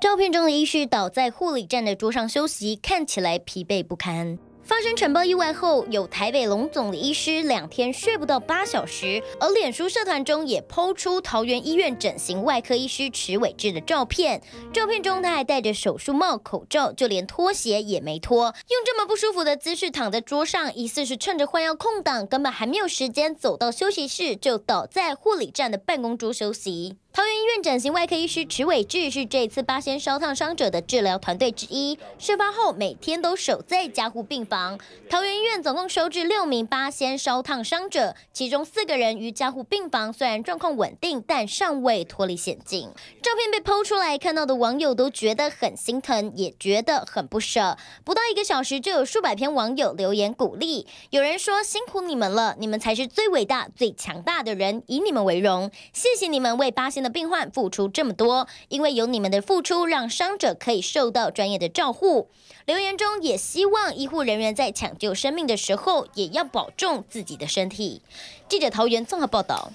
照片中的医师倒在护理站的桌上休息，看起来疲惫不堪。发生尘爆意外后，有台北龙总的医师两天睡不到八小时，而脸书社团中也抛出桃园医院整形外科医师池伟志的照片。照片中，他还戴着手术帽、口罩，就连拖鞋也没脱，用这么不舒服的姿势躺在桌上，疑似是趁着换药空档，根本还没有时间走到休息室，就倒在护理站的办公桌休息。桃园医院整形外科医师池伟志是这次八仙烧烫伤者的治疗团队之一。事发后，每天都守在加护病房。桃园医院总共收治六名八仙烧烫伤者，其中四个人于加护病房，虽然状况稳定，但尚未脱离险境。照片被剖出来，看到的网友都觉得很心疼，也觉得很不舍。不到一个小时，就有数百篇网友留言鼓励。有人说：“辛苦你们了，你们才是最伟大、最强大的人，以你们为荣，谢谢你们为八仙的。”病患付出这么多，因为有你们的付出，让伤者可以受到专业的照护。留言中也希望医护人员在抢救生命的时候，也要保重自己的身体。记者陶源综合报道。